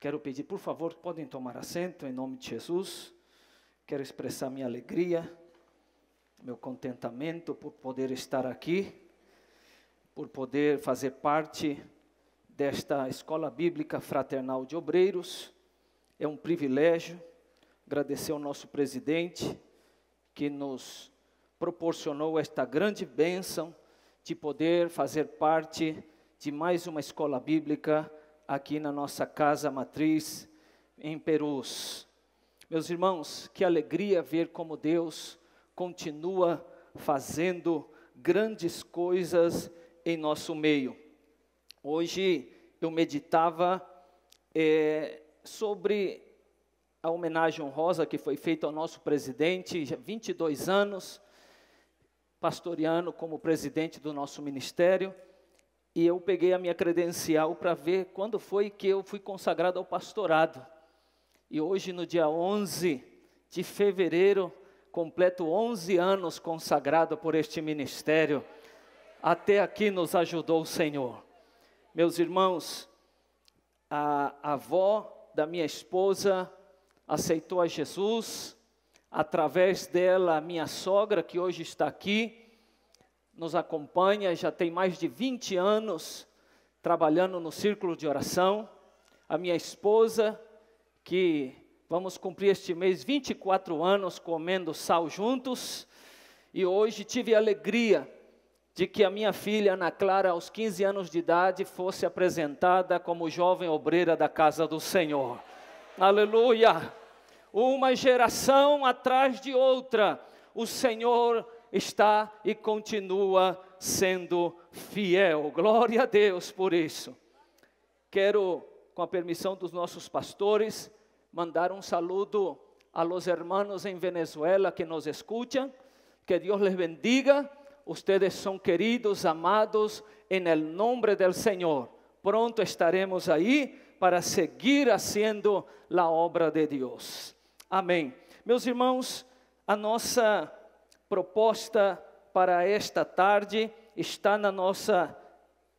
Quero pedir, por favor, podem tomar assento em nome de Jesus. Quero expressar minha alegria, meu contentamento por poder estar aqui, por poder fazer parte desta Escola Bíblica Fraternal de Obreiros. É um privilégio agradecer ao nosso presidente que nos proporcionou esta grande bênção de poder fazer parte de mais uma escola bíblica aqui na nossa casa matriz em Perus. Meus irmãos, que alegria ver como Deus continua fazendo grandes coisas em nosso meio. Hoje eu meditava é, sobre a homenagem honrosa que foi feita ao nosso presidente, já 22 anos, pastoreando como presidente do nosso ministério e eu peguei a minha credencial para ver quando foi que eu fui consagrado ao pastorado. E hoje, no dia 11 de fevereiro, completo 11 anos consagrado por este ministério. Até aqui nos ajudou o Senhor. Meus irmãos, a avó da minha esposa aceitou a Jesus, através dela, a minha sogra, que hoje está aqui, nos acompanha, já tem mais de 20 anos trabalhando no círculo de oração. A minha esposa, que vamos cumprir este mês 24 anos comendo sal juntos. E hoje tive a alegria de que a minha filha Ana Clara, aos 15 anos de idade, fosse apresentada como jovem obreira da casa do Senhor. Aleluia! Uma geração atrás de outra, o Senhor está e continua sendo fiel. Glória a Deus por isso. Quero, com a permissão dos nossos pastores, mandar um saludo a los hermanos em Venezuela que nos escutam. Que Deus les bendiga. Ustedes são queridos, amados, em nome do Senhor. Pronto estaremos aí para seguir fazendo a obra de Deus. Amém. Meus irmãos, a nossa proposta para esta tarde está na nossa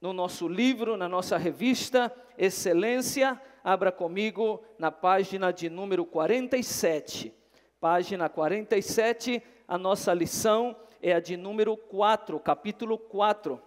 no nosso livro, na nossa revista Excelência. Abra comigo na página de número 47. Página 47, a nossa lição é a de número 4, capítulo 4.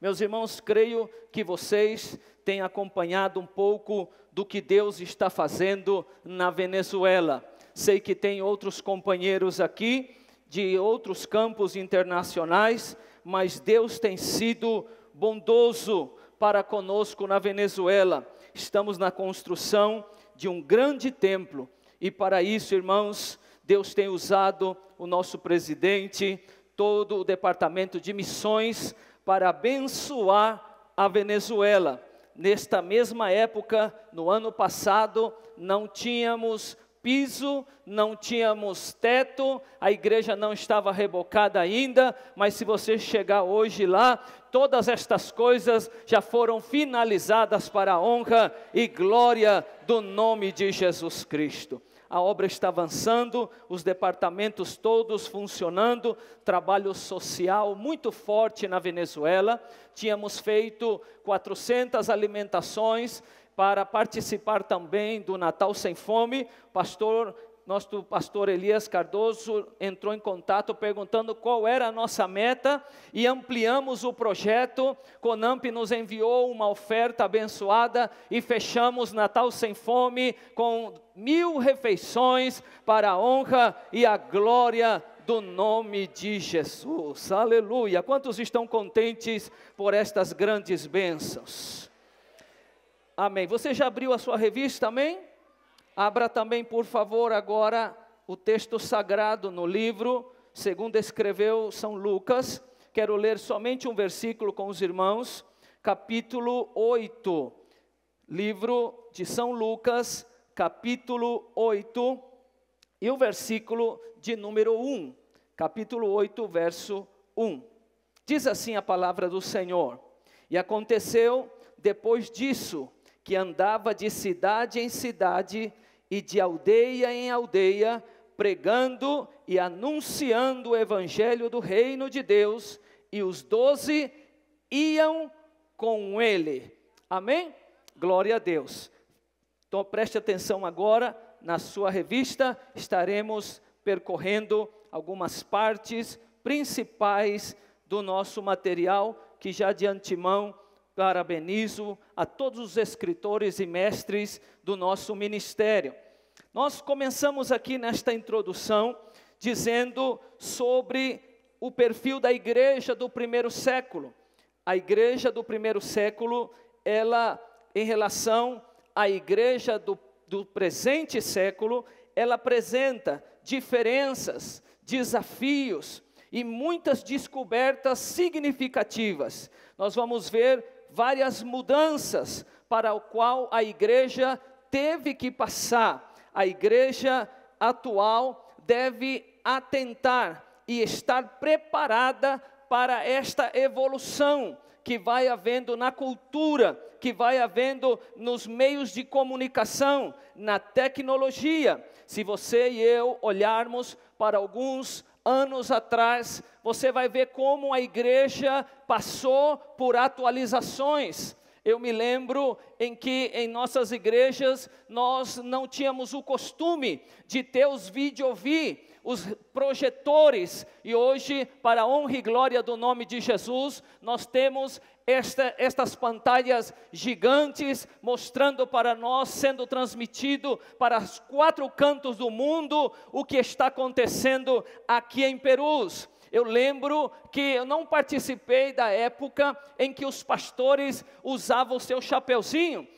Meus irmãos, creio que vocês têm acompanhado um pouco do que Deus está fazendo na Venezuela. Sei que tem outros companheiros aqui de outros campos internacionais, mas Deus tem sido bondoso para conosco na Venezuela. Estamos na construção de um grande templo e para isso, irmãos, Deus tem usado o nosso presidente, todo o departamento de missões para abençoar a Venezuela. Nesta mesma época, no ano passado, não tínhamos piso, não tínhamos teto, a igreja não estava rebocada ainda, mas se você chegar hoje lá, todas estas coisas já foram finalizadas para a honra e glória do nome de Jesus Cristo. A obra está avançando, os departamentos todos funcionando, trabalho social muito forte na Venezuela. Tínhamos feito 400 alimentações, para participar também do Natal Sem Fome. Pastor, nosso pastor Elias Cardoso entrou em contato perguntando qual era a nossa meta e ampliamos o projeto. Conamp nos enviou uma oferta abençoada e fechamos Natal Sem Fome com mil refeições para a honra e a glória do nome de Jesus. Aleluia. Quantos estão contentes por estas grandes bênçãos? Amém. Você já abriu a sua revista? Amém? Abra também, por favor, agora o texto sagrado no livro, segundo escreveu São Lucas. Quero ler somente um versículo com os irmãos, capítulo 8. Livro de São Lucas, capítulo 8, e o versículo de número 1. Capítulo 8, verso 1. Diz assim a palavra do Senhor: E aconteceu depois disso que andava de cidade em cidade e de aldeia em aldeia, pregando e anunciando o evangelho do reino de Deus, e os doze iam com ele. Amém? Glória a Deus. Então preste atenção agora, na sua revista estaremos percorrendo algumas partes principais do nosso material que já de antemão parabenizo a todos os escritores e mestres do nosso ministério. Nós começamos aqui nesta introdução dizendo sobre o perfil da igreja do primeiro século. A igreja do primeiro século, ela, em relação à igreja do, do presente século, ela apresenta diferenças, desafios e muitas descobertas significativas. Nós vamos ver várias mudanças para o qual a igreja teve que passar. A igreja atual deve atentar e estar preparada para esta evolução que vai havendo na cultura, que vai havendo nos meios de comunicação, na tecnologia. Se você e eu olharmos para alguns anos atrás, você vai ver como a igreja passou por atualizações. Eu me lembro em que em nossas igrejas nós não tínhamos o costume de ter os videovi, os projetores, e hoje, para a honra e glória do nome de Jesus, nós temos esta, estas pantalhas gigantes, mostrando para nós, sendo transmitido para os quatro cantos do mundo, o que está acontecendo aqui em Perus. Eu lembro que eu não participei da época em que os pastores usavam o seu chapeuzinho.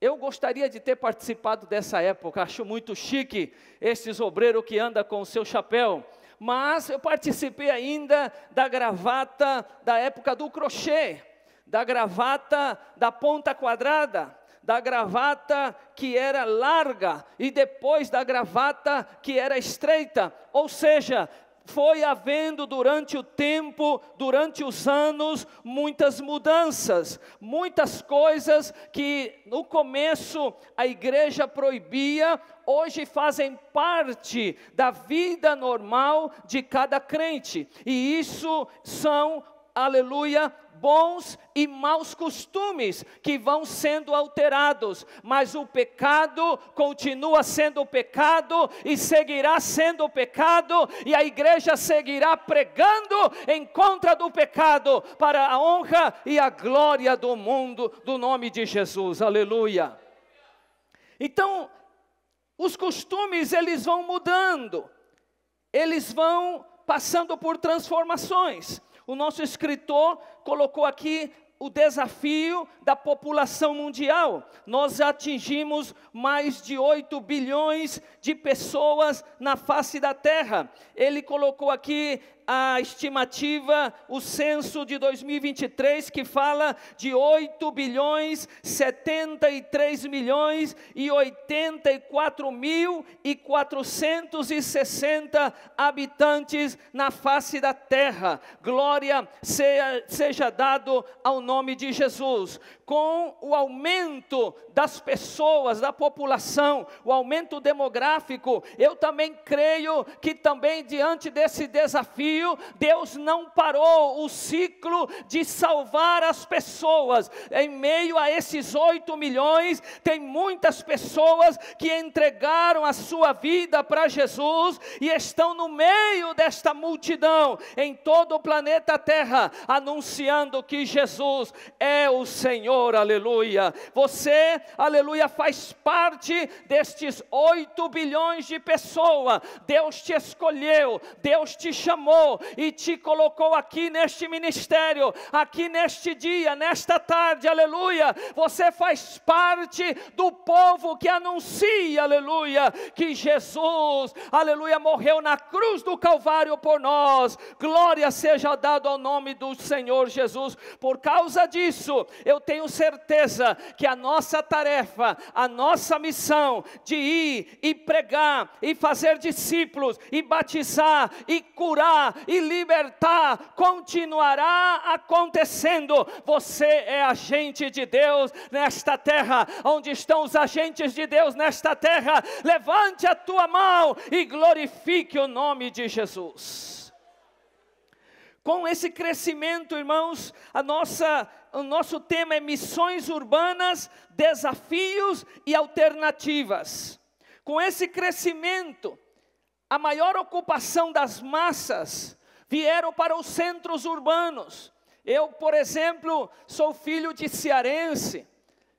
Eu gostaria de ter participado dessa época, acho muito chique esses obreiros que andam com o seu chapéu mas eu participei ainda da gravata da época do crochê da gravata da ponta quadrada, da gravata que era larga e depois da gravata que era estreita. Ou seja, foi havendo durante o tempo, durante os anos, muitas mudanças, muitas coisas que no começo a igreja proibia, hoje fazem parte da vida normal de cada crente, e isso são, aleluia, bons e maus costumes que vão sendo alterados, mas o pecado continua sendo o pecado e seguirá sendo o pecado, e a igreja seguirá pregando em contra do pecado para a honra e a glória do mundo, do nome de Jesus. Aleluia. Então, os costumes eles vão mudando, eles vão passando por transformações. O nosso escritor colocou aqui o desafio da população mundial. Nós atingimos mais de 8 bilhões de pessoas na face da Terra. Ele colocou aqui a estimativa, o censo de 2023 que fala de 8 bilhões 73 milhões e 84 mil e 460 habitantes na face da terra. Glória seja, seja dado ao nome de Jesus com o aumento das pessoas, da população, o aumento demográfico, eu também creio que também diante desse desafio, Deus não parou o ciclo de salvar as pessoas. Em meio a esses 8 milhões, tem muitas pessoas que entregaram a sua vida para Jesus e estão no meio desta multidão em todo o planeta Terra, anunciando que Jesus é o Senhor Senhor, aleluia. Você, aleluia, faz parte destes 8 bilhões de pessoas. Deus te escolheu, Deus te chamou e te colocou aqui neste ministério, aqui neste dia, nesta tarde, aleluia. Você faz parte do povo que anuncia, aleluia, que Jesus, aleluia, morreu na cruz do Calvário por nós. Glória seja dada ao nome do Senhor Jesus. Por causa disso, eu tenho tenho certeza que a nossa tarefa, a nossa missão de ir e pregar e fazer discípulos e batizar e curar e libertar continuará acontecendo. Você é agente de Deus nesta terra. Onde estão os agentes de Deus nesta terra? Levante a tua mão e glorifique o nome de Jesus. Com esse crescimento, irmãos, a nossa o nosso tema é missões urbanas, desafios e alternativas. Com esse crescimento, a maior ocupação das massas vieram para os centros urbanos. Eu, por exemplo, sou filho de cearense,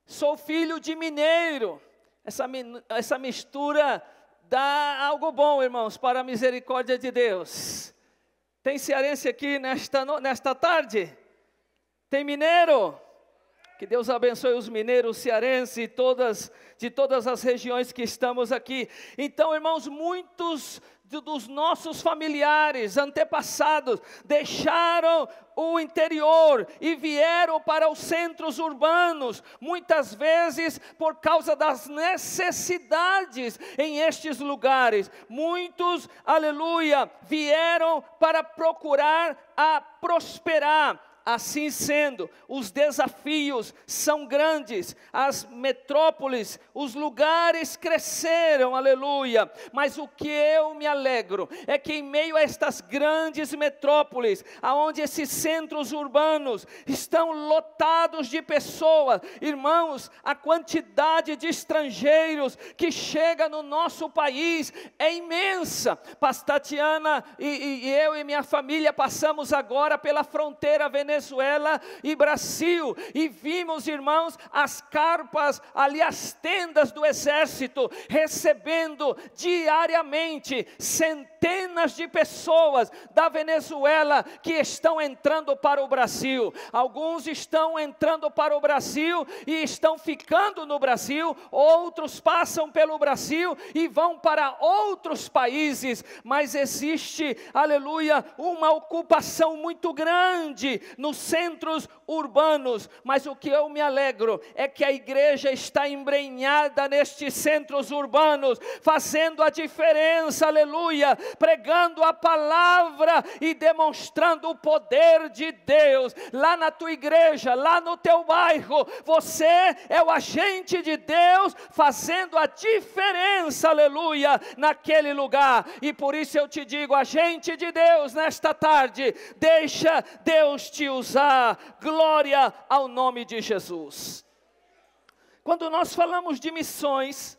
sou filho de mineiro. Essa, essa mistura dá algo bom, irmãos, para a misericórdia de Deus. Tem cearense aqui nesta, nesta tarde? Tem mineiro? Que Deus abençoe os mineiros, cearenses e todas, de todas as regiões que estamos aqui. Então, irmãos, muitos dos nossos familiares, antepassados, deixaram o interior e vieram para os centros urbanos, muitas vezes por causa das necessidades em estes lugares. Muitos, aleluia, vieram para procurar a prosperar, Assim sendo, os desafios são grandes, as metrópoles, os lugares cresceram, aleluia. Mas o que eu me alegro é que em meio a estas grandes metrópoles, aonde esses centros urbanos estão lotados de pessoas, irmãos, a quantidade de estrangeiros que chega no nosso país é imensa. Pastor Tatiana e, e, eu e minha família passamos agora pela fronteira venezuelana Venezuela e Brasil. E vimos, irmãos, as carpas, ali as tendas do exército, recebendo diariamente centenas centenas de pessoas da Venezuela que estão entrando para o Brasil. Alguns estão entrando para o Brasil e estão ficando no Brasil, outros passam pelo Brasil e vão para outros países, mas existe, aleluia, uma ocupação muito grande nos centros urbanos. Mas o que eu me alegro é que a igreja está embrenhada nestes centros urbanos, fazendo a diferença, aleluia, pregando a palavra e demonstrando o poder de Deus. Lá na tua igreja, lá no teu bairro, você é o agente de Deus fazendo a diferença, aleluia, naquele lugar. E por isso eu te digo, agente de Deus, nesta tarde, deixa Deus te usar. Glória ao nome de Jesus. Quando nós falamos de missões,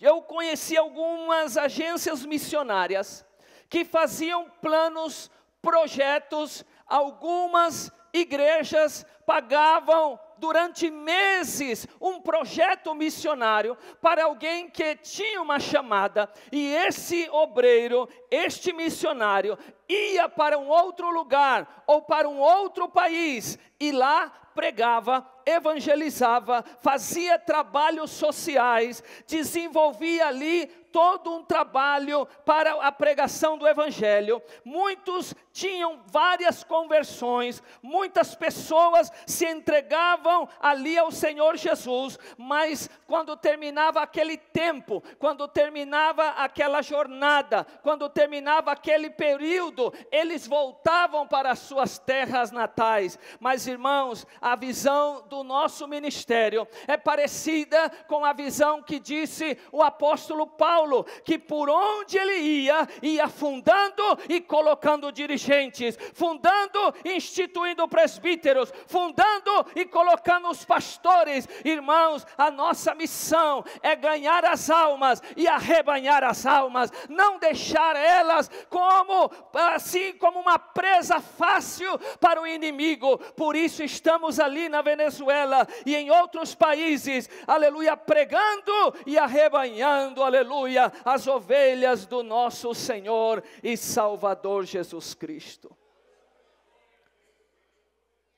eu conheci algumas agências missionárias que faziam planos, projetos, algumas igrejas pagavam durante meses um projeto missionário para alguém que tinha uma chamada, e esse obreiro, este missionário, ia para um outro lugar ou para um outro país e lá pregava evangelizava, fazia trabalhos sociais, desenvolvia ali todo um trabalho para a pregação do Evangelho. Muitos tinham várias conversões, muitas pessoas se entregavam ali ao Senhor Jesus, mas quando terminava aquele tempo, quando terminava aquela jornada, quando terminava aquele período, eles voltavam para as suas terras natais. Mas irmãos, a visão do nosso ministério é parecida com a visão que disse o apóstolo Paulo Paulo, que por onde ele ia, ia fundando e colocando dirigentes, fundando e instituindo presbíteros, fundando e colocando os pastores. Irmãos, a nossa missão é ganhar as almas e arrebanhar as almas, não deixar elas como assim como uma presa fácil para o inimigo. Por isso estamos ali na Venezuela e em outros países, aleluia, pregando e arrebanhando, aleluia aleluia, as ovelhas do nosso Senhor e Salvador Jesus Cristo.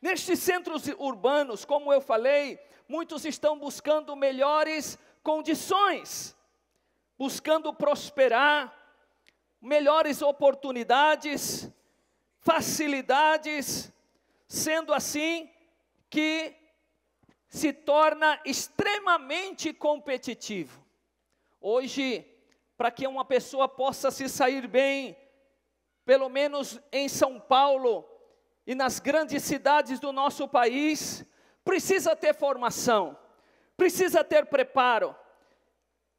Nestes centros urbanos, como eu falei, muitos estão buscando melhores condições, buscando prosperar, melhores oportunidades, facilidades, sendo assim que se torna extremamente competitivo. Hoje, para que uma pessoa possa se sair bem, pelo menos em São Paulo e nas grandes cidades do nosso país, precisa ter formação, precisa ter preparo.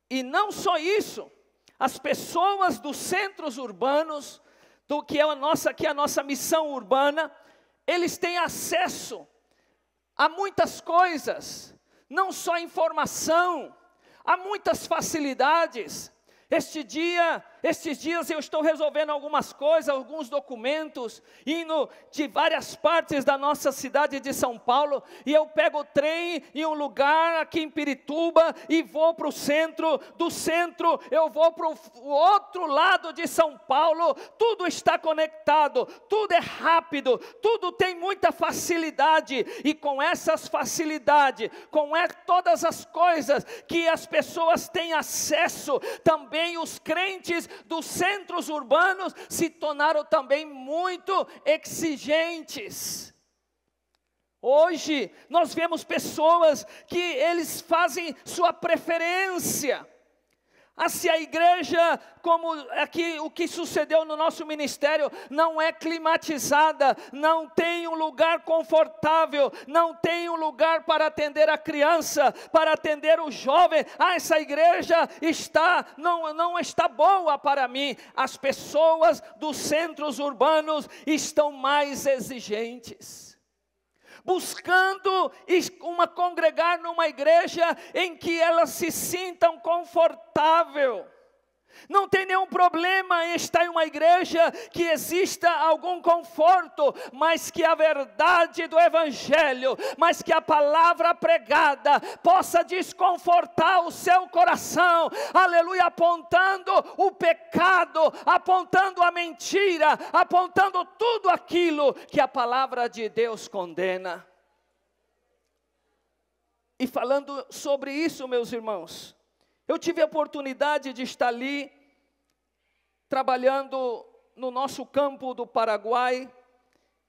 E não só isso, as pessoas dos centros urbanos, do que é a nossa, que é a nossa missão urbana, eles têm acesso a muitas coisas, não só informação, Há muitas facilidades. Este dia estes dias eu estou resolvendo algumas coisas, alguns documentos, indo de várias partes da nossa cidade de São Paulo, e eu pego o trem em um lugar aqui em Pirituba e vou para o centro, do centro eu vou para o outro lado de São Paulo, tudo está conectado, tudo é rápido, tudo tem muita facilidade, e com essas facilidades, com é, todas as coisas que as pessoas têm acesso, também os crentes dos centros urbanos se tornaram também muito exigentes. Hoje nós vemos pessoas que eles fazem sua preferência ah, se a igreja, como aqui o que sucedeu no nosso ministério, não é climatizada, não tem um lugar confortável, não tem um lugar para atender a criança, para atender o jovem, ah, essa igreja está, não, não está boa para mim. As pessoas dos centros urbanos estão mais exigentes buscando uma congregar numa igreja em que elas se sintam confortável. Não tem nenhum problema estar em uma igreja que exista algum conforto, mas que a verdade do Evangelho, mas que a palavra pregada possa desconfortar o seu coração, aleluia, apontando o pecado, apontando a mentira, apontando tudo aquilo que a palavra de Deus condena. E falando sobre isso, meus irmãos, eu tive a oportunidade de estar ali, trabalhando no nosso campo do Paraguai,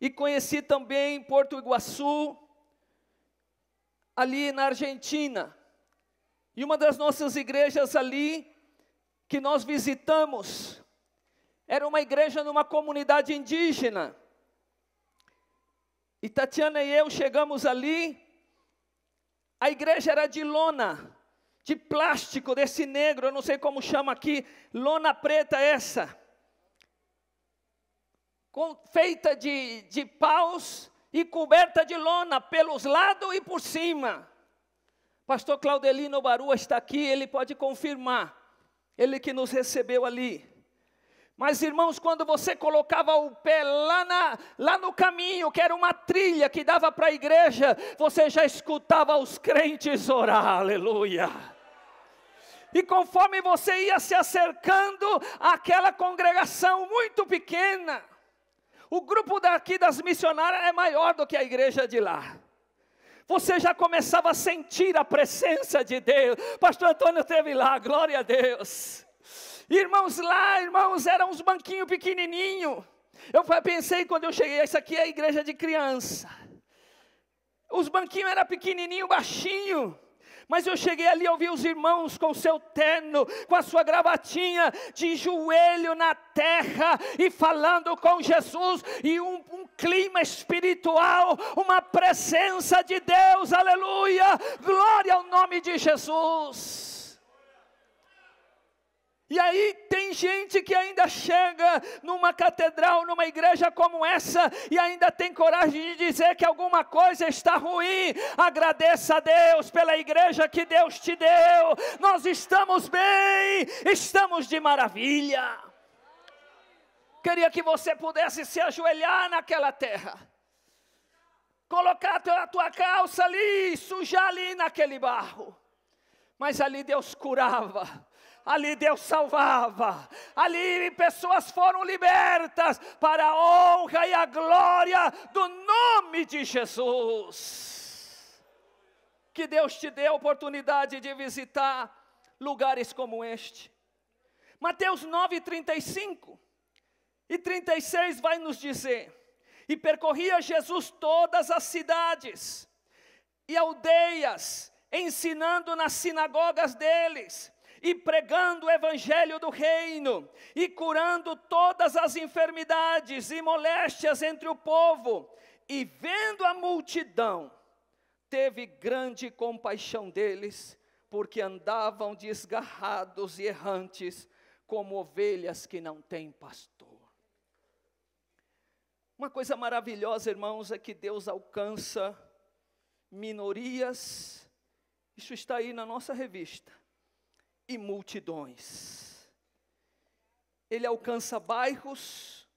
e conheci também Porto Iguaçu, ali na Argentina. E uma das nossas igrejas ali, que nós visitamos, era uma igreja numa comunidade indígena. E Tatiana e eu chegamos ali, a igreja era de lona, de plástico, desse negro, eu não sei como chama aqui, lona preta essa, com, feita de, de paus e coberta de lona pelos lados e por cima. Pastor Claudelino Barua está aqui, ele pode confirmar, ele que nos recebeu ali. Mas irmãos, quando você colocava o pé lá, na, lá no caminho, que era uma trilha que dava para a igreja, você já escutava os crentes orar, aleluia. E conforme você ia se acercando àquela congregação muito pequena, o grupo daqui das missionárias é maior do que a igreja de lá você já começava a sentir a presença de Deus. Pastor Antônio teve lá, glória a Deus. Irmãos lá, irmãos, eram uns banquinhos pequenininho. Eu pensei quando eu cheguei, isso aqui é a igreja de criança. Os banquinhos era pequenininho, baixinho. Mas eu cheguei ali, eu vi os irmãos com seu terno, com a sua gravatinha, de joelho na terra e falando com Jesus, e um, um clima espiritual, uma presença de Deus, aleluia, glória ao nome de Jesus. E aí tem gente que ainda chega numa catedral, numa igreja como essa, e ainda tem coragem de dizer que alguma coisa está ruim. Agradeça a Deus pela igreja que Deus te deu. Nós estamos bem, estamos de maravilha. Queria que você pudesse se ajoelhar naquela terra. Colocar a tua, calça ali, sujar ali naquele barro. Mas ali Deus curava ali Deus salvava, ali pessoas foram libertas para a honra e a glória do nome de Jesus. Que Deus te dê a oportunidade de visitar lugares como este. Mateus 9, 35 e 36 vai nos dizer: E percorria Jesus todas as cidades e aldeias, ensinando nas sinagogas deles e pregando o evangelho do reino, e curando todas as enfermidades e moléstias entre o povo, e vendo a multidão, teve grande compaixão deles, porque andavam desgarrados e errantes, como ovelhas que não têm pastor. Uma coisa maravilhosa, irmãos, é que Deus alcança minorias. Isso está aí na nossa revista e multidões. Ele alcança bairros,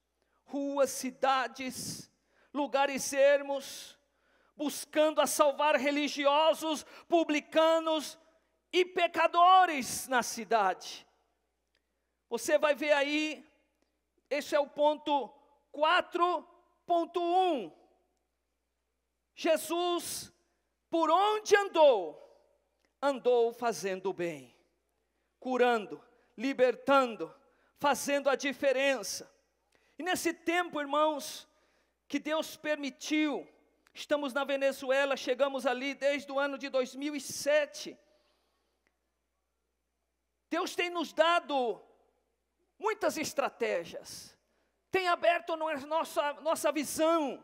ruas, cidades, lugares ermos, buscando a salvar religiosos, publicanos e pecadores na cidade. Você vai ver aí, esse é o ponto 4.1. Jesus, por onde andou? Andou fazendo o bem curando, libertando, fazendo a diferença. E nesse tempo, irmãos, que Deus permitiu, estamos na Venezuela, chegamos ali desde o ano de 2007. Deus tem nos dado muitas estratégias, tem aberto nossa, nossa visão,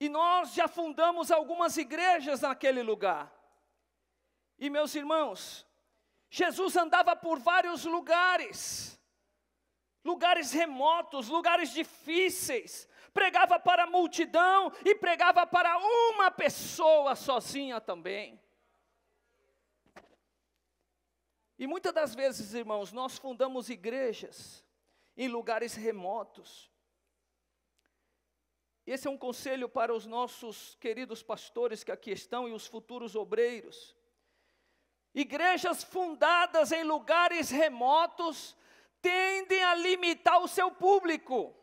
e nós já fundamos algumas igrejas naquele lugar. E meus irmãos, Jesus andava por vários lugares, lugares remotos, lugares difíceis, pregava para a multidão e pregava para uma pessoa sozinha também. E muitas das vezes, irmãos, nós fundamos igrejas em lugares remotos. Esse é um conselho para os nossos queridos pastores que aqui estão e os futuros obreiros. Igrejas fundadas em lugares remotos tendem a limitar o seu público.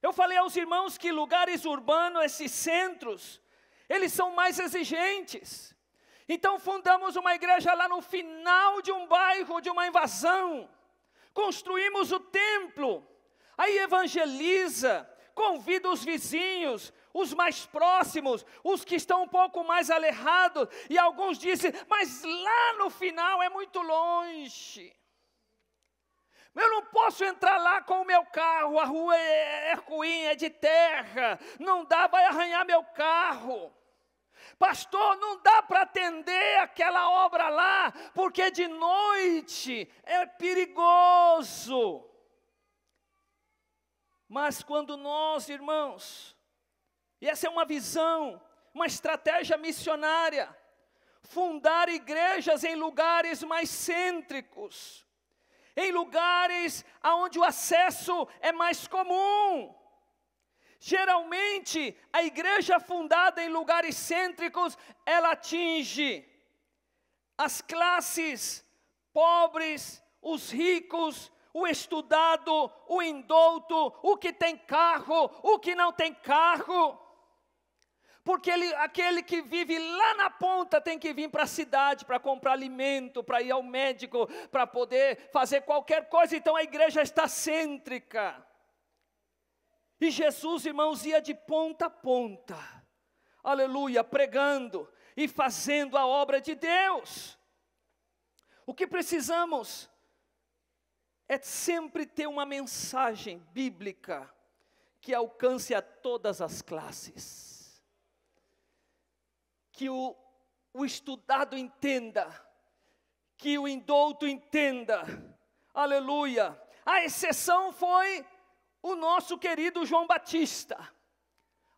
Eu falei aos irmãos que lugares urbanos, esses centros, eles são mais exigentes. Então fundamos uma igreja lá no final de um bairro, de uma invasão. Construímos o templo. Aí evangeliza, convida os vizinhos, os mais próximos, os que estão um pouco mais alejados, e alguns dizem, mas lá no final é muito longe. Eu não posso entrar lá com o meu carro, a rua é, é ruim, é de terra, não dá, vai arranhar meu carro. Pastor, não dá para atender aquela obra lá, porque de noite é perigoso. Mas quando nós, irmãos, e essa é uma visão, uma estratégia missionária. Fundar igrejas em lugares mais cêntricos, em lugares onde o acesso é mais comum. Geralmente, a igreja fundada em lugares cêntricos, ela atinge as classes pobres, os ricos, o estudado, o indulto, o que tem carro, o que não tem carro porque ele, aquele que vive lá na ponta tem que vir para a cidade para comprar alimento, para ir ao médico, para poder fazer qualquer coisa. Então a igreja está cêntrica. E Jesus, irmãos, ia de ponta a ponta, aleluia, pregando e fazendo a obra de Deus. O que precisamos é sempre ter uma mensagem bíblica que alcance a todas as classes que o, o estudado entenda, que o indouto entenda, aleluia. A exceção foi o nosso querido João Batista.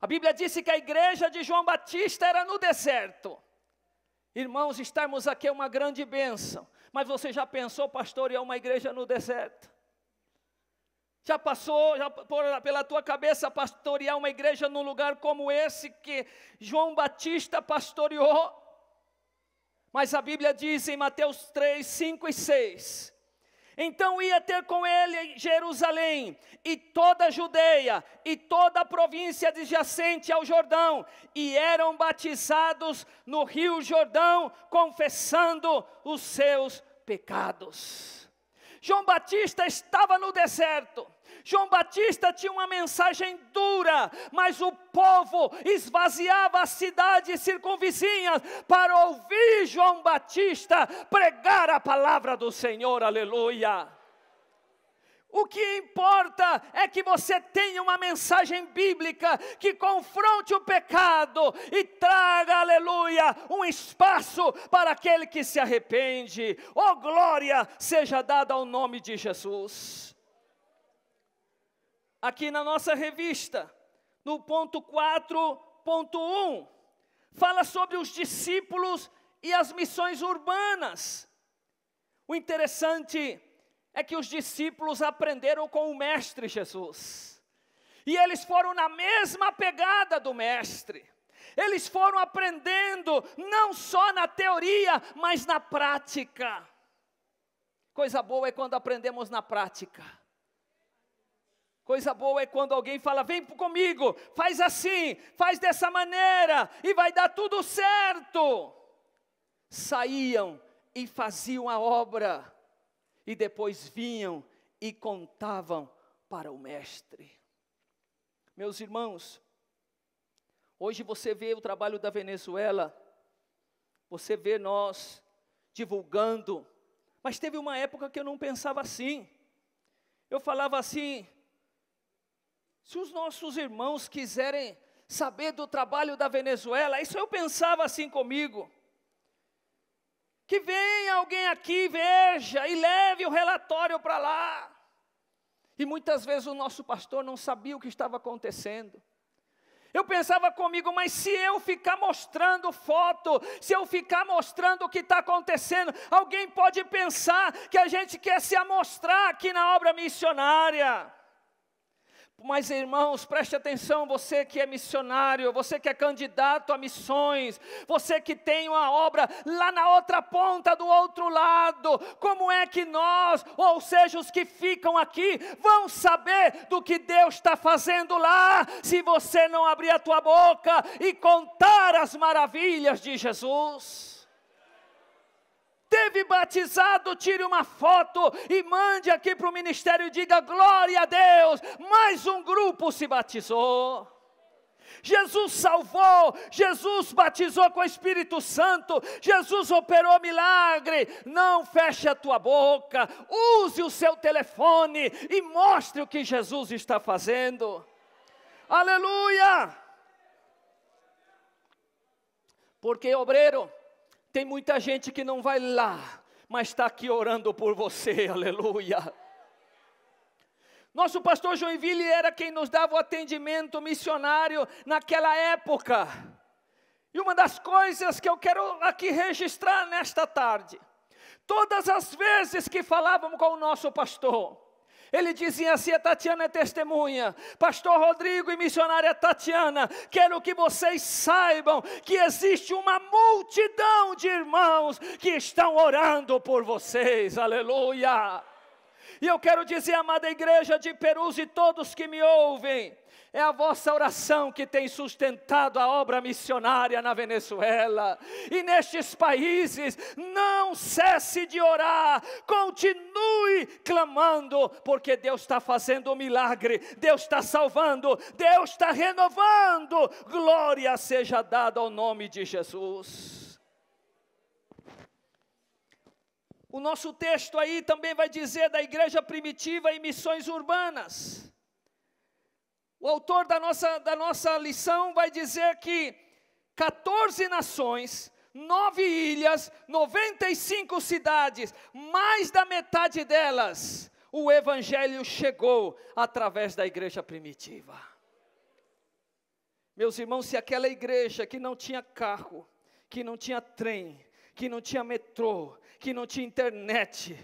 A Bíblia disse que a igreja de João Batista era no deserto. Irmãos, estarmos aqui é uma grande bênção. Mas você já pensou, pastor, em uma igreja no deserto? Já passou já por, pela tua cabeça pastorear uma igreja num lugar como esse que João Batista pastoreou? Mas a Bíblia diz em Mateus 3, 5 e 6: então ia ter com ele Jerusalém, e toda a Judeia, e toda a província adjacente ao Jordão, e eram batizados no rio Jordão, confessando os seus pecados. João Batista estava no deserto. João Batista tinha uma mensagem dura, mas o povo esvaziava as cidades circunvizinhas para ouvir João Batista pregar a palavra do Senhor, aleluia. O que importa é que você tenha uma mensagem bíblica que confronte o pecado e traga, aleluia, um espaço para aquele que se arrepende. Oh, glória seja dada ao nome de Jesus. Aqui na nossa revista, no ponto 4.1, fala sobre os discípulos e as missões urbanas. O interessante é é que os discípulos aprenderam com o Mestre Jesus. E eles foram na mesma pegada do Mestre. Eles foram aprendendo, não só na teoria, mas na prática. Coisa boa é quando aprendemos na prática. Coisa boa é quando alguém fala: vem comigo, faz assim, faz dessa maneira, e vai dar tudo certo. Saíam e faziam a obra e depois vinham e contavam para o Mestre. Meus irmãos, hoje você vê o trabalho da Venezuela, você vê nós divulgando, mas teve uma época que eu não pensava assim. Eu falava assim: se os nossos irmãos quiserem saber do trabalho da Venezuela, isso eu pensava assim comigo. Que venha alguém aqui, veja e leve o relatório para lá. E muitas vezes o nosso pastor não sabia o que estava acontecendo. Eu pensava comigo, mas se eu ficar mostrando foto, se eu ficar mostrando o que está acontecendo, alguém pode pensar que a gente quer se amostrar aqui na obra missionária. Mas irmãos, preste atenção, você que é missionário, você que é candidato a missões, você que tem uma obra lá na outra ponta do outro lado, como é que nós, ou seja, os que ficam aqui, vão saber do que Deus está fazendo lá, se você não abrir a tua boca e contar as maravilhas de Jesus? teve batizado, tire uma foto e mande aqui para o ministério e diga: Glória a Deus, mais um grupo se batizou. Jesus salvou, Jesus batizou com o Espírito Santo, Jesus operou milagre. Não feche a tua boca, use o seu telefone e mostre o que Jesus está fazendo. Aleluia! Porque obreiro tem muita gente que não vai lá, mas está aqui orando por você, aleluia. Nosso pastor Joinville era quem nos dava o atendimento missionário naquela época. E uma das coisas que eu quero aqui registrar nesta tarde, todas as vezes que falávamos com o nosso pastor, ele dizia assim: a Tatiana é testemunha, Pastor Rodrigo e missionária Tatiana, quero que vocês saibam que existe uma multidão de irmãos que estão orando por vocês, aleluia. E eu quero dizer, amada igreja de Perus e todos que me ouvem, é a vossa oração que tem sustentado a obra missionária na Venezuela e nestes países. Não cesse de orar, continue clamando, porque Deus está fazendo um milagre, Deus está salvando, Deus está renovando. Glória seja dada ao nome de Jesus. O nosso texto aí também vai dizer da igreja primitiva e missões urbanas. O autor da nossa, da nossa lição vai dizer que 14 nações, nove ilhas, 95 cidades, mais da metade delas, o Evangelho chegou através da igreja primitiva. Meus irmãos, se aquela igreja que não tinha carro, que não tinha trem, que não tinha metrô, que não tinha internet,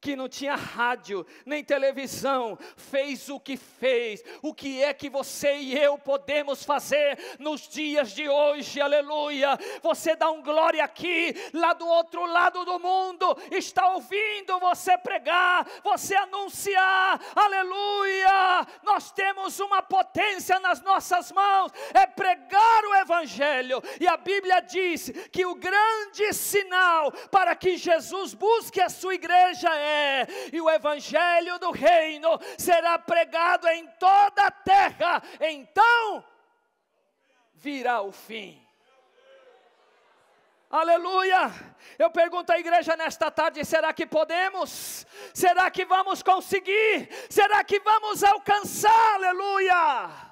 que não tinha rádio, nem televisão, fez o que fez. O que é que você e eu podemos fazer nos dias de hoje? Aleluia! Você dá um glória aqui, lá do outro lado do mundo, está ouvindo você pregar, você anunciar. Aleluia! Nós temos uma potência nas nossas mãos, é pregar o evangelho. E a Bíblia diz que o grande sinal para que Jesus busque a sua igreja é e o evangelho do reino será pregado em toda a terra, então virá o fim. Aleluia! Eu pergunto à igreja nesta tarde: será que podemos? Será que vamos conseguir? Será que vamos alcançar? Aleluia!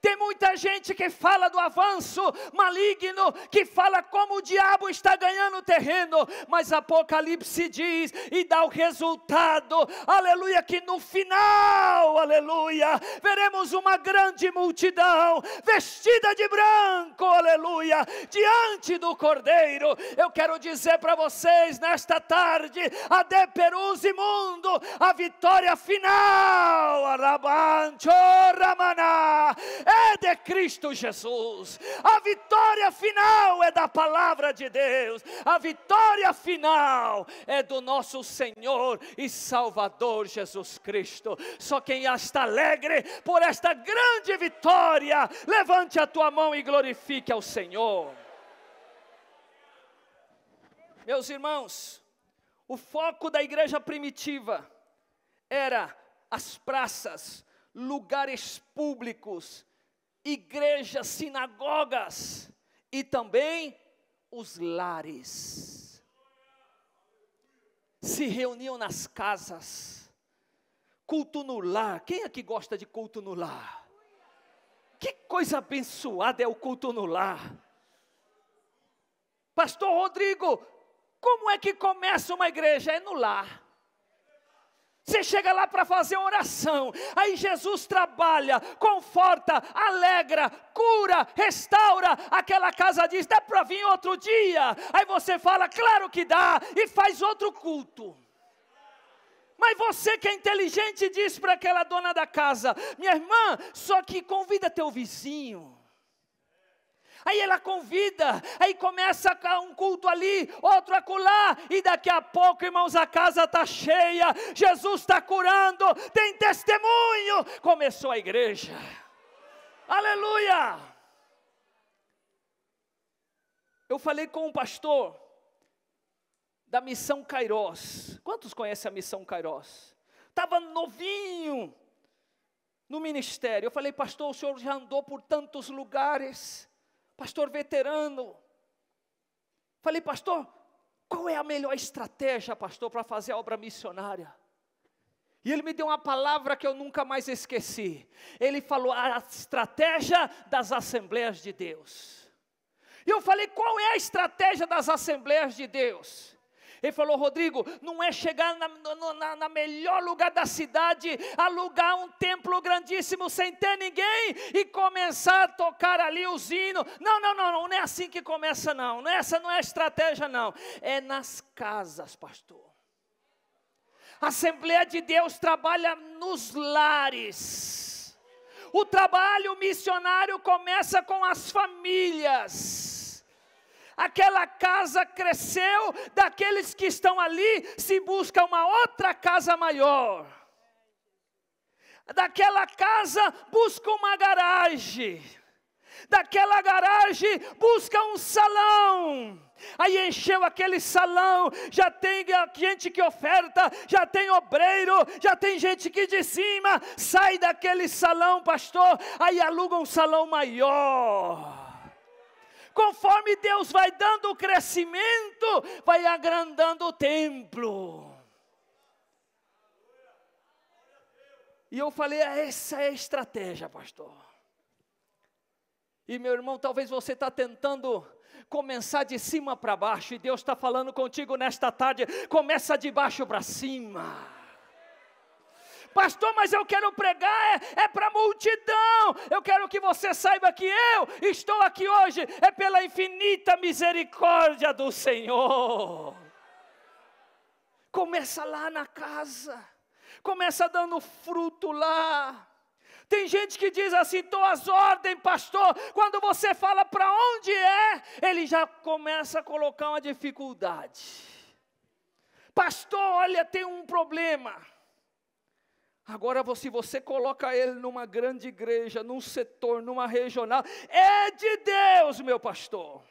Tem muita gente que fala do avanço maligno, que fala como o diabo está ganhando terreno, mas Apocalipse diz e dá o resultado, aleluia, que no final, aleluia, veremos uma grande multidão vestida de branco, aleluia, diante do Cordeiro. Eu quero dizer para vocês nesta tarde, a de Perus imundo, a vitória final, Arabancho Ramaná, é de Cristo Jesus. A vitória final é da palavra de Deus. A vitória final é do nosso Senhor e Salvador Jesus Cristo. Só quem está alegre por esta grande vitória, levante a tua mão e glorifique ao Senhor. Meus irmãos, o foco da igreja primitiva era as praças, lugares públicos, igrejas, sinagogas e também os lares. Se reuniam nas casas, culto no lar. Quem aqui gosta de culto no lar? Que coisa abençoada é o culto no lar. Pastor Rodrigo, como é que começa uma igreja? É no lar. Você chega lá para fazer uma oração, aí Jesus trabalha, conforta, alegra, cura, restaura. Aquela casa diz: dá para vir outro dia. Aí você fala: claro que dá, e faz outro culto. Mas você que é inteligente diz para aquela dona da casa: minha irmã, só que convida teu vizinho. Aí ela convida, aí começa um culto ali, outro acolá, e daqui a pouco, irmãos, a casa está cheia, Jesus está curando, tem testemunho. Começou a igreja. Aleluia! Eu falei com um pastor da missão Cairós. Quantos conhecem a missão Cairós? Estava novinho no ministério. Eu falei, pastor, o senhor já andou por tantos lugares pastor veterano. Falei, pastor, qual é a melhor estratégia, pastor, para fazer a obra missionária? E ele me deu uma palavra que eu nunca mais esqueci. Ele falou a estratégia das assembleias de Deus. E eu falei, qual é a estratégia das assembleias de Deus? Ele falou: Rodrigo, não é chegar na, na, na melhor lugar da cidade, alugar um templo grandíssimo sem ter ninguém e começar a tocar ali os hinos. Não, não, não, não, não é assim que começa, não. É, essa não é a estratégia, não. É nas casas, pastor. A Assembleia de Deus trabalha nos lares. O trabalho missionário começa com as famílias aquela casa cresceu, daqueles que estão ali se busca uma outra casa maior. Daquela casa busca uma garagem. Daquela garagem busca um salão. Aí encheu aquele salão, já tem gente que oferta, já tem obreiro, já tem gente que de cima sai daquele salão, pastor, aí aluga um salão maior. Conforme Deus vai dando o crescimento, vai agrandando o templo. E eu falei, ah, essa é a estratégia, pastor. E meu irmão, talvez você está tentando começar de cima para baixo, e Deus está falando contigo nesta tarde, começa de baixo para cima. Pastor, mas eu quero pregar, é, é para a multidão. Eu quero que você saiba que eu estou aqui hoje, é pela infinita misericórdia do Senhor. Começa lá na casa, começa dando fruto lá. Tem gente que diz assim: estou às ordens, pastor. Quando você fala para onde é, ele já começa a colocar uma dificuldade. Pastor, olha, tem um problema. Agora, se você coloca ele numa grande igreja, num setor, numa regional, é de Deus, meu pastor.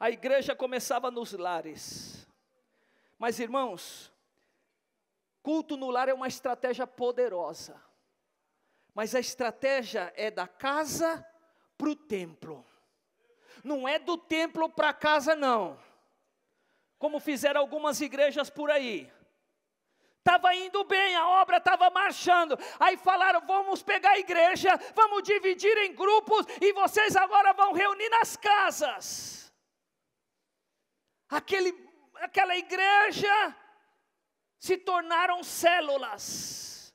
A igreja começava nos lares. Mas, irmãos, culto no lar é uma estratégia poderosa. Mas a estratégia é da casa para o templo. Não é do templo para casa, não. Como fizeram algumas igrejas por aí. Estava indo bem, a obra estava marchando. Aí falaram: vamos pegar a igreja, vamos dividir em grupos e vocês agora vão reunir nas casas. Aquele, aquela igreja se tornaram células,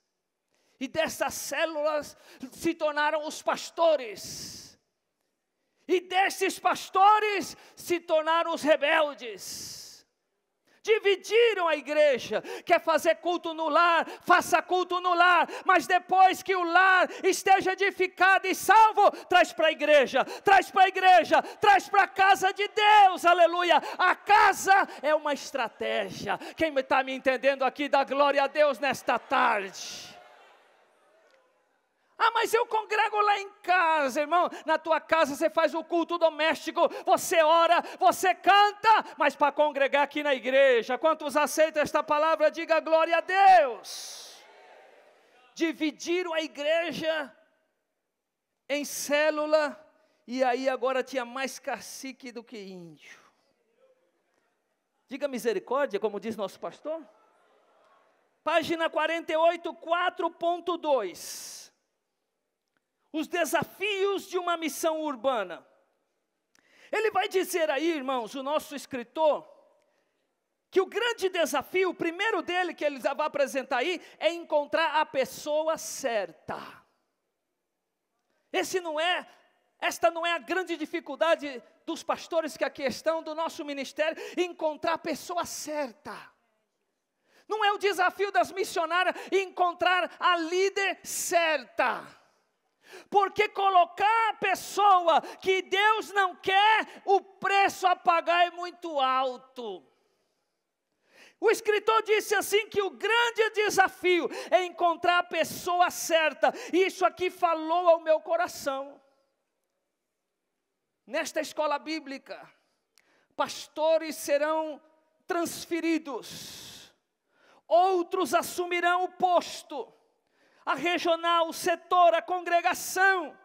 e dessas células se tornaram os pastores, e desses pastores se tornaram os rebeldes dividiram a igreja. Quer fazer culto no lar, faça culto no lar, mas depois que o lar esteja edificado e salvo, traz para a igreja, traz para a igreja, traz para a casa de Deus, aleluia. A casa é uma estratégia. Quem está me entendendo aqui, dá glória a Deus nesta tarde. Ah, mas eu congrego lá em casa, irmão. Na tua casa você faz o culto doméstico, você ora, você canta, mas para congregar aqui na igreja, quantos aceitam esta palavra, diga glória a Deus. Dividiram a igreja em célula, e aí agora tinha mais cacique do que índio. Diga misericórdia, como diz nosso pastor. Página 48, 4.2 os desafios de uma missão urbana. Ele vai dizer aí, irmãos, o nosso escritor, que o grande desafio, o primeiro dele que ele vai apresentar aí, é encontrar a pessoa certa. Esse não é, esta não é a grande dificuldade dos pastores que aqui estão, do nosso ministério, encontrar a pessoa certa. Não é o desafio das missionárias encontrar a líder certa. Porque colocar a pessoa que Deus não quer, o preço a pagar é muito alto. O escritor disse assim que o grande desafio é encontrar a pessoa certa. Isso aqui falou ao meu coração. Nesta escola bíblica, pastores serão transferidos. Outros assumirão o posto a regional, o setor, a congregação.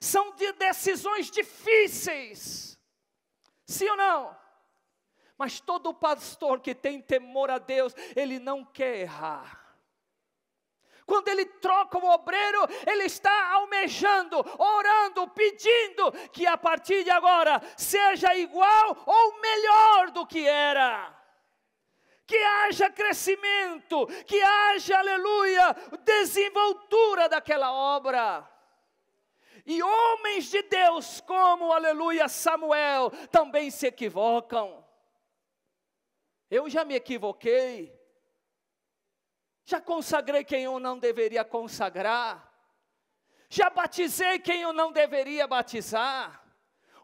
São de decisões difíceis. Sim ou não? Mas todo pastor que tem temor a Deus, ele não quer errar. Quando ele troca o obreiro, ele está almejando, orando, pedindo que a partir de agora seja igual ou melhor do que era que haja crescimento, que haja, aleluia, desenvoltura daquela obra. E homens de Deus, como, aleluia, Samuel, também se equivocam. Eu já me equivoquei, já consagrei quem eu não deveria consagrar, já batizei quem eu não deveria batizar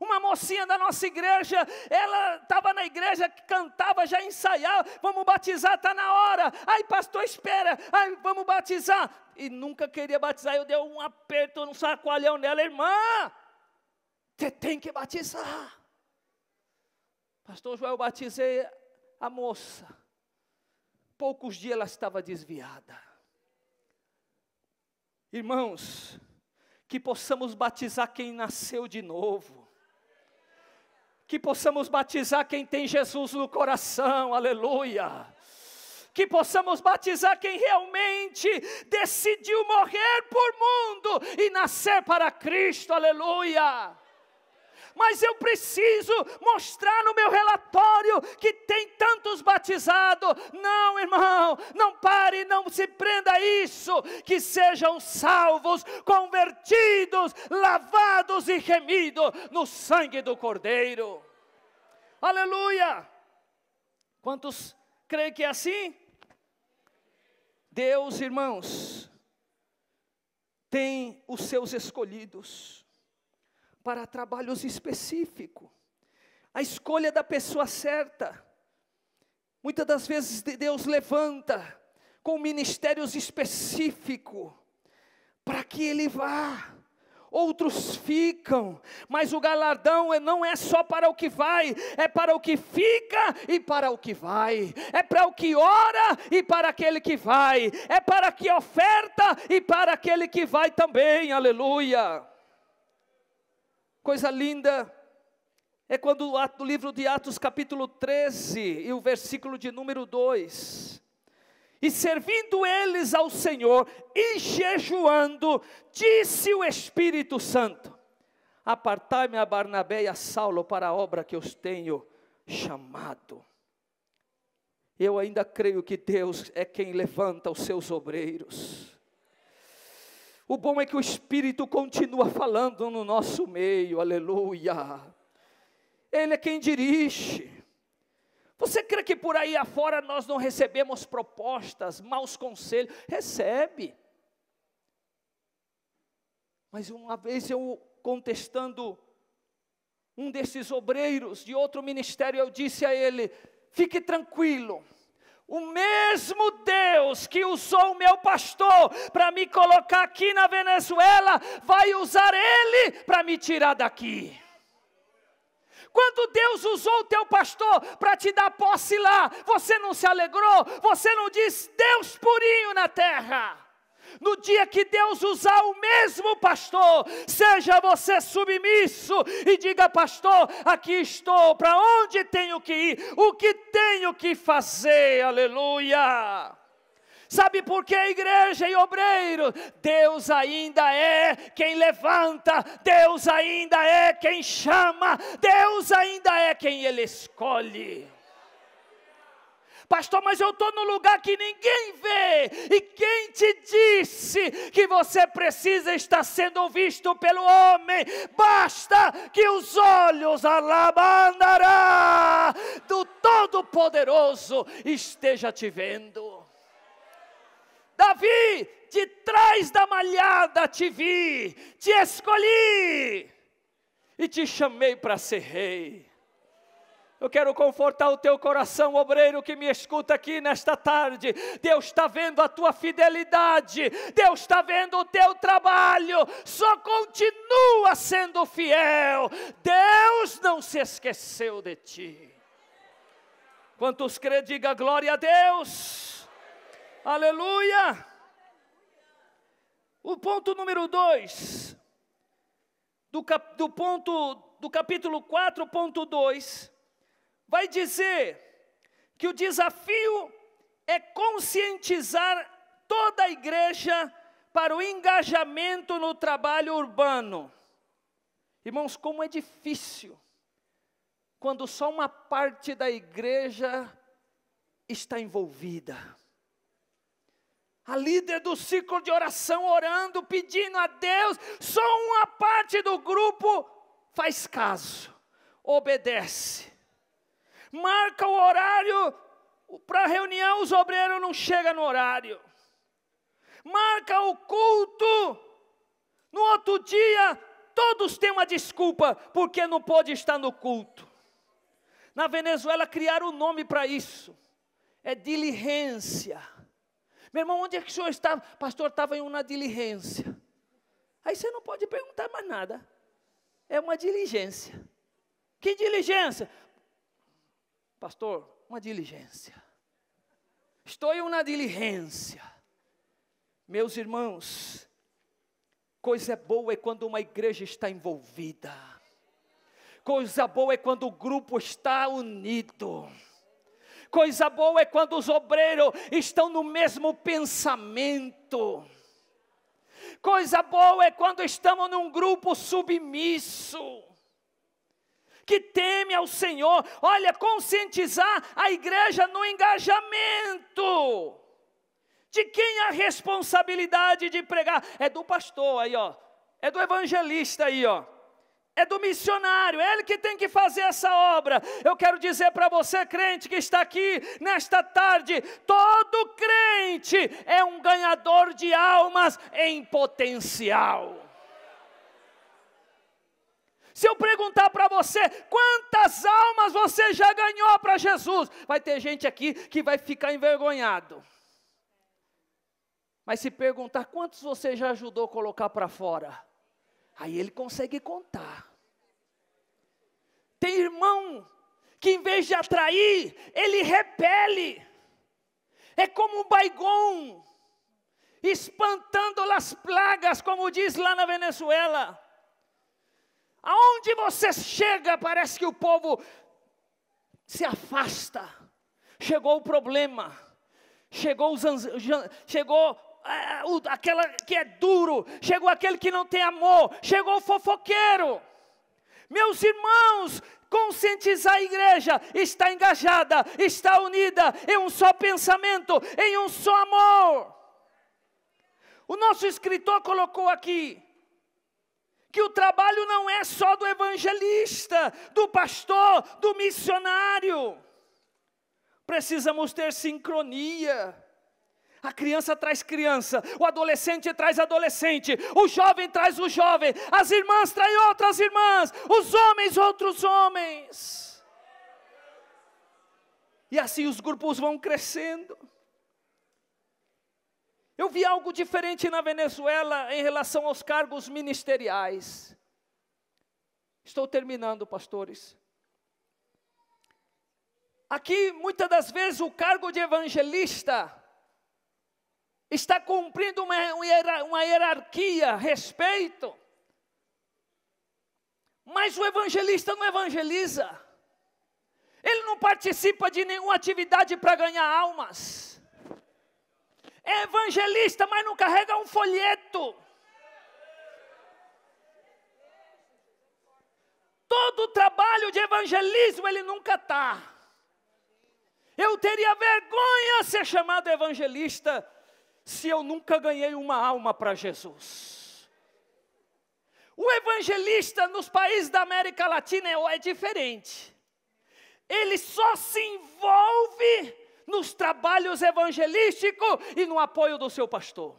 uma mocinha da nossa igreja, ela estava na igreja, cantava, já ensaiava, vamos batizar, está na hora. Ai, pastor, espera, ai, vamos batizar. E nunca queria batizar, eu dei um aperto, um sacoalhão nela, irmã, você tem que batizar. Pastor Joel, eu batizei a moça. Poucos dias ela estava desviada. Irmãos, que possamos batizar quem nasceu de novo que possamos batizar quem tem Jesus no coração, aleluia. Que possamos batizar quem realmente decidiu morrer por mundo e nascer para Cristo, aleluia mas eu preciso mostrar no meu relatório que tem tantos batizados. Não, irmão, não pare, não se prenda a isso. Que sejam salvos, convertidos, lavados e remidos no sangue do Cordeiro. Aleluia! Quantos creem que é assim? Deus, irmãos, tem os seus escolhidos para trabalhos específicos. A escolha da pessoa certa. Muitas das vezes Deus levanta com ministérios específicos para que ele vá outros ficam, mas o galardão é, não é só para o que vai, é para o que fica e para o que vai, é para o que ora e para aquele que vai, é para que oferta e para aquele que vai também, aleluia. Coisa linda é quando o livro de Atos, capítulo 13, e o versículo de número 2. E servindo eles ao Senhor e jejuando, disse o Espírito Santo: Apartai-me a Barnabé e a Saulo para a obra que os tenho chamado. Eu ainda creio que Deus é quem levanta os seus obreiros. O bom é que o Espírito continua falando no nosso meio, aleluia. Ele é quem dirige. Você crê que por aí afora nós não recebemos propostas, maus conselhos? Recebe. Mas uma vez eu contestando um desses obreiros de outro ministério, eu disse a ele: fique tranquilo o mesmo Deus que usou o meu pastor para me colocar aqui na Venezuela, vai usar ele para me tirar daqui. Quando Deus usou o teu pastor para te dar posse lá, você não se alegrou, você não disse, Deus purinho na terra. No dia que Deus usar o mesmo pastor, seja você submisso e diga: Pastor, aqui estou, para onde tenho que ir? O que tenho que fazer? Aleluia! Sabe por que igreja e obreiro? Deus ainda é quem levanta, Deus ainda é quem chama, Deus ainda é quem ele escolhe. Pastor, mas eu estou no lugar que ninguém vê. E quem te disse que você precisa estar sendo visto pelo homem? Basta que os olhos alabandará do Todo-Poderoso esteja te vendo. Davi, de trás da malhada te vi, te escolhi e te chamei para ser rei. Eu quero confortar o teu coração, obreiro, que me escuta aqui nesta tarde. Deus está vendo a tua fidelidade, Deus está vendo o teu trabalho. Só continua sendo fiel. Deus não se esqueceu de ti. Quantos crê, diga glória a Deus. Aleluia. O ponto número 2, do, cap, do, ponto, do capítulo 4.2, vai dizer que o desafio é conscientizar toda a igreja para o engajamento no trabalho urbano. Irmãos, como é difícil quando só uma parte da igreja está envolvida. A líder do ciclo de oração orando, pedindo a Deus, só uma parte do grupo faz caso, obedece marca o horário para a reunião, os obreiros não chegam no horário. Marca o culto, no outro dia, todos têm uma desculpa porque não pôde estar no culto. Na Venezuela criaram um nome para isso. É diligência. Meu irmão, onde é que o senhor estava? Pastor, estava em uma diligência. Aí você não pode perguntar mais nada. É uma diligência. Que diligência? Pastor, uma diligência. Estou em uma diligência. Meus irmãos, coisa boa é quando uma igreja está envolvida. Coisa boa é quando o grupo está unido. Coisa boa é quando os obreiros estão no mesmo pensamento. Coisa boa é quando estamos num grupo submisso que teme ao Senhor. Olha, conscientizar a igreja no engajamento. De quem a responsabilidade de pregar? É do pastor aí, ó. É do evangelista aí, ó. É do missionário, é ele que tem que fazer essa obra. Eu quero dizer para você, crente que está aqui nesta tarde, todo crente é um ganhador de almas em potencial. Se eu perguntar para você quantas almas você já ganhou para Jesus, vai ter gente aqui que vai ficar envergonhado. Mas se perguntar quantos você já ajudou a colocar para fora, aí ele consegue contar. Tem irmão que em vez de atrair, ele repele. É como um baigon espantando as plagas, como diz lá na Venezuela. Aonde você chega, parece que o povo se afasta. Chegou o problema, chegou, os chegou é, o... aquela que é duro, chegou aquele que não tem amor, chegou o fofoqueiro. Meus irmãos, conscientizar a igreja, está engajada, está unida em um só pensamento, em um só amor. O nosso escritor colocou aqui, que o trabalho não é só do evangelista, do pastor, do missionário. Precisamos ter sincronia. A criança traz criança, o adolescente traz adolescente, o jovem traz o jovem, as irmãs trazem outras irmãs, os homens outros homens. E assim os grupos vão crescendo. Eu vi algo diferente na Venezuela em relação aos cargos ministeriais. Estou terminando, pastores. Aqui, muitas das vezes, o cargo de evangelista está cumprindo uma, uma hierarquia, respeito. Mas o evangelista não evangeliza. Ele não participa de nenhuma atividade para ganhar almas é evangelista, mas não carrega um folheto. Todo o trabalho de evangelismo ele nunca está. Eu teria vergonha ser chamado evangelista se eu nunca ganhei uma alma para Jesus. O evangelista nos países da América Latina é, é diferente. Ele só se envolve nos trabalhos evangelísticos e no apoio do seu pastor.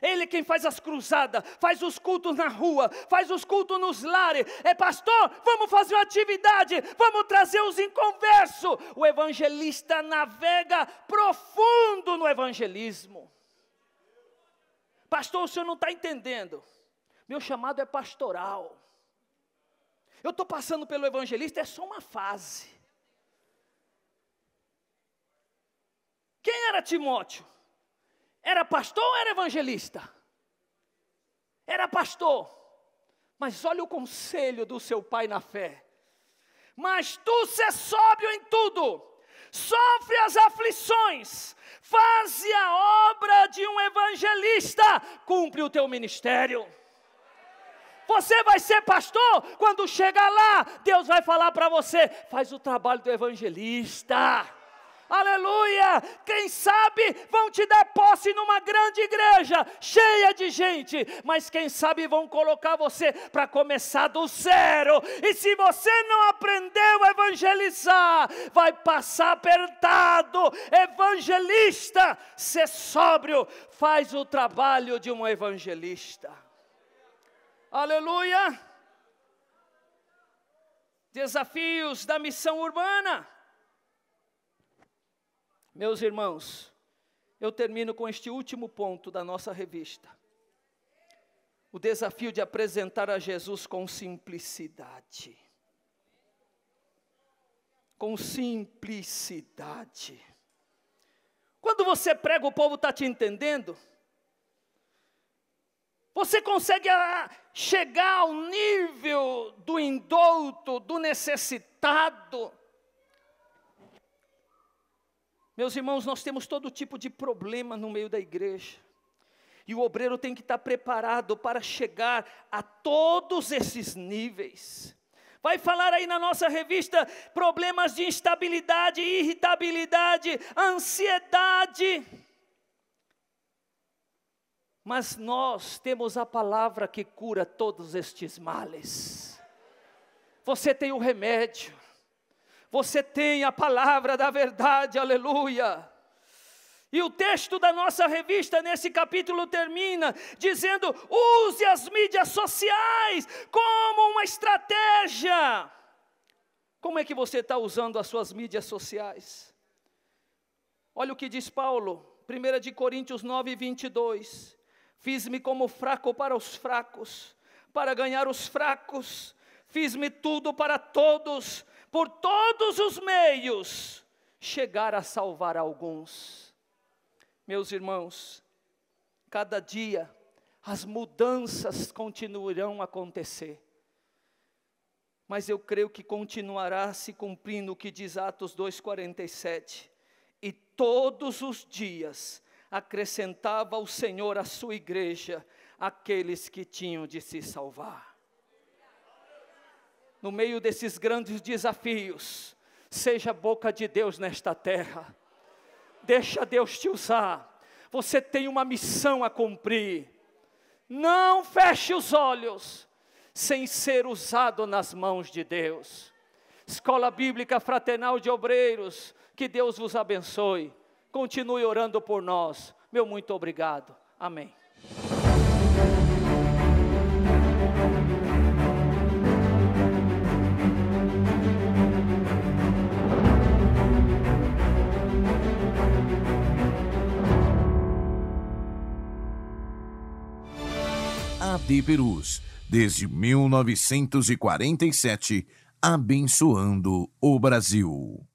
Ele quem faz as cruzadas, faz os cultos na rua, faz os cultos nos lares. É pastor, vamos fazer uma atividade, vamos trazer os inconversos. O evangelista navega profundo no evangelismo. Pastor, o senhor não está entendendo. Meu chamado é pastoral. Eu estou passando pelo evangelista, é só uma fase. Quem era Timóteo? Era pastor ou era evangelista? Era pastor. Mas olha o conselho do seu pai na fé. Mas tu se sóbrio em tudo, sofre as aflições, faze a obra de um evangelista, cumpre o teu ministério. Você vai ser pastor, quando chegar lá, Deus vai falar para você: faz o trabalho do evangelista aleluia. Quem sabe vão te dar posse numa grande igreja, cheia de gente, mas quem sabe vão colocar você para começar do zero. E se você não aprendeu a evangelizar, vai passar apertado. Evangelista, ser sóbrio, faz o trabalho de um evangelista. Aleluia! Desafios da missão urbana. Meus irmãos, eu termino com este último ponto da nossa revista. O desafio de apresentar a Jesus com simplicidade. Com simplicidade. Quando você prega, o povo está te entendendo. Você consegue ah, chegar ao nível do indulto, do necessitado, meus irmãos, nós temos todo tipo de problema no meio da igreja. E o obreiro tem que estar preparado para chegar a todos esses níveis. Vai falar aí na nossa revista problemas de instabilidade, irritabilidade, ansiedade. Mas nós temos a palavra que cura todos estes males. Você tem o remédio. Você tem a palavra da verdade, aleluia. E o texto da nossa revista nesse capítulo termina dizendo: use as mídias sociais como uma estratégia. Como é que você está usando as suas mídias sociais? Olha o que diz Paulo, 1 Coríntios 9, 22. Fiz-me como fraco para os fracos, para ganhar os fracos. Fiz-me tudo para todos, por todos os meios, chegar a salvar alguns. Meus irmãos, cada dia as mudanças continuarão a acontecer. Mas eu creio que continuará se cumprindo o que diz Atos 2:47. E todos os dias acrescentava o Senhor à sua igreja aqueles que tinham de se salvar no meio desses grandes desafios, seja boca de Deus nesta terra. Deixa Deus te usar. Você tem uma missão a cumprir. Não feche os olhos sem ser usado nas mãos de Deus. Escola Bíblica Fraternal de Obreiros, que Deus vos abençoe. Continue orando por nós. Meu muito obrigado. Amém. AD Perus, desde 1947, abençoando o Brasil.